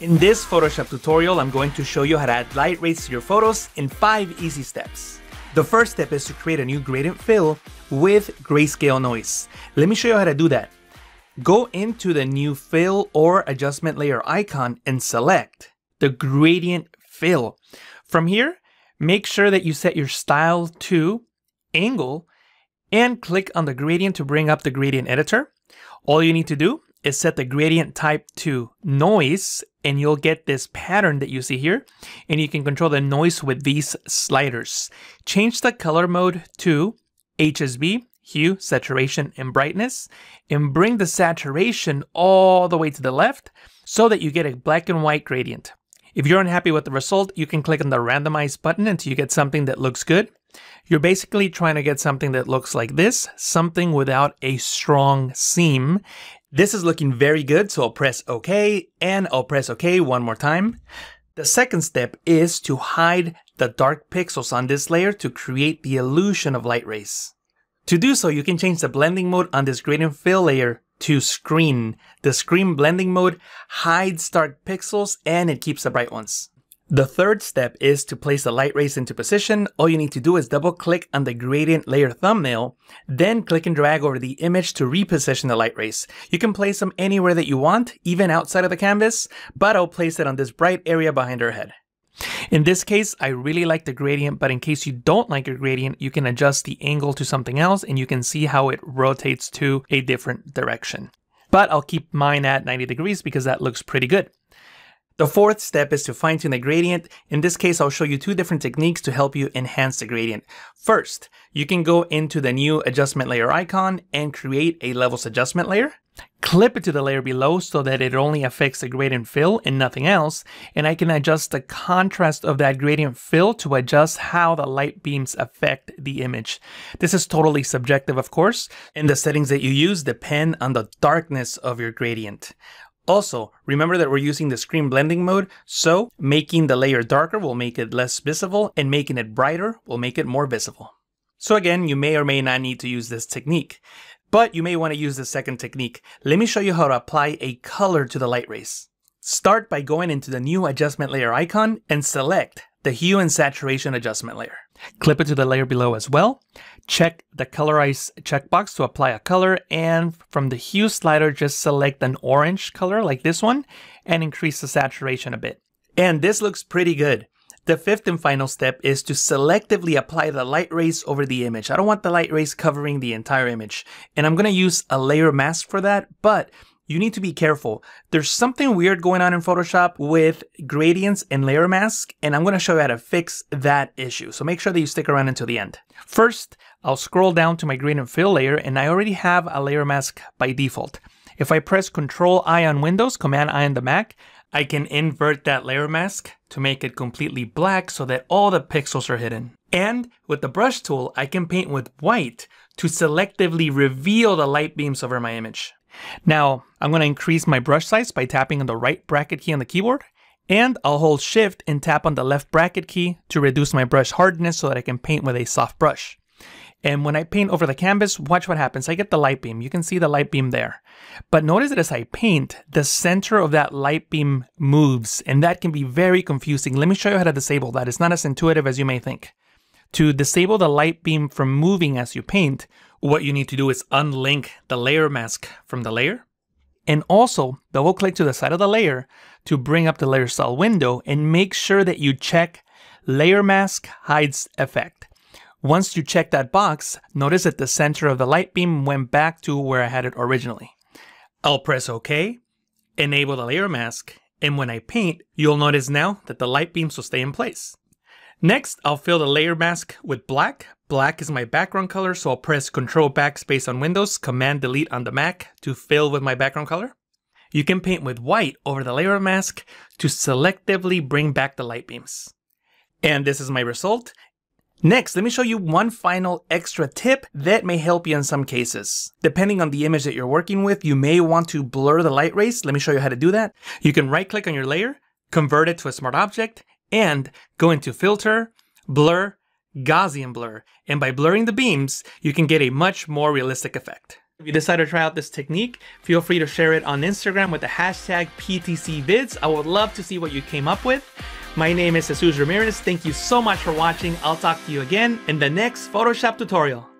In this Photoshop tutorial, I'm going to show you how to add light rays to your photos in five easy steps. The first step is to create a new gradient fill with grayscale noise. Let me show you how to do that. Go into the new fill or adjustment layer icon and select the gradient fill. From here, make sure that you set your style to angle and click on the gradient to bring up the gradient editor. All you need to do is set the gradient type to noise and you'll get this pattern that you see here and you can control the noise with these sliders. Change the color mode to HSB, hue, saturation, and brightness and bring the saturation all the way to the left so that you get a black and white gradient. If you're unhappy with the result, you can click on the randomize button until you get something that looks good. You're basically trying to get something that looks like this, something without a strong seam, this is looking very good, so I'll press OK, and I'll press OK one more time. The second step is to hide the dark pixels on this layer to create the illusion of light rays. To do so, you can change the blending mode on this gradient fill layer to screen. The screen blending mode hides dark pixels and it keeps the bright ones. The third step is to place the light rays into position. All you need to do is double click on the gradient layer thumbnail, then click and drag over the image to reposition the light rays. You can place them anywhere that you want, even outside of the canvas, but I'll place it on this bright area behind her head. In this case, I really like the gradient, but in case you don't like your gradient, you can adjust the angle to something else and you can see how it rotates to a different direction. But I'll keep mine at 90 degrees because that looks pretty good. The fourth step is to fine tune the gradient. In this case, I'll show you two different techniques to help you enhance the gradient. First, you can go into the new adjustment layer icon and create a levels adjustment layer. Clip it to the layer below so that it only affects the gradient fill and nothing else. And I can adjust the contrast of that gradient fill to adjust how the light beams affect the image. This is totally subjective, of course, and the settings that you use depend on the darkness of your gradient. Also, remember that we're using the screen blending mode, so making the layer darker will make it less visible, and making it brighter will make it more visible. So again, you may or may not need to use this technique, but you may want to use the second technique. Let me show you how to apply a color to the light rays. Start by going into the new adjustment layer icon and select the hue and saturation adjustment layer. Clip it to the layer below as well. Check the colorize checkbox to apply a color and from the hue slider just select an orange color like this one and increase the saturation a bit. And this looks pretty good. The fifth and final step is to selectively apply the light rays over the image. I don't want the light rays covering the entire image. And I'm gonna use a layer mask for that, but you need to be careful. There's something weird going on in Photoshop with gradients and layer mask, and I'm gonna show you how to fix that issue. So make sure that you stick around until the end. First, I'll scroll down to my gradient fill layer, and I already have a layer mask by default. If I press Control I on Windows, Command I on the Mac, I can invert that layer mask to make it completely black so that all the pixels are hidden. And with the brush tool, I can paint with white to selectively reveal the light beams over my image. Now, I'm going to increase my brush size by tapping on the right bracket key on the keyboard, and I'll hold shift and tap on the left bracket key to reduce my brush hardness so that I can paint with a soft brush. And when I paint over the canvas, watch what happens. I get the light beam. You can see the light beam there. But notice that as I paint, the center of that light beam moves, and that can be very confusing. Let me show you how to disable that. It's not as intuitive as you may think. To disable the light beam from moving as you paint, what you need to do is unlink the layer mask from the layer, and also double click to the side of the layer to bring up the layer style window and make sure that you check layer mask hides effect. Once you check that box, notice that the center of the light beam went back to where I had it originally. I'll press OK, enable the layer mask, and when I paint, you'll notice now that the light beams will stay in place. Next, I'll fill the layer mask with black. Black is my background color, so I'll press Ctrl Backspace on Windows, Command Delete on the Mac to fill with my background color. You can paint with white over the layer mask to selectively bring back the light beams. And this is my result. Next, let me show you one final extra tip that may help you in some cases. Depending on the image that you're working with, you may want to blur the light rays. Let me show you how to do that. You can right click on your layer, convert it to a smart object, and go into filter, blur, Gaussian blur. And by blurring the beams, you can get a much more realistic effect. If you decide to try out this technique, feel free to share it on Instagram with the hashtag PTCVids. I would love to see what you came up with. My name is Jesus Ramirez. Thank you so much for watching. I'll talk to you again in the next Photoshop tutorial.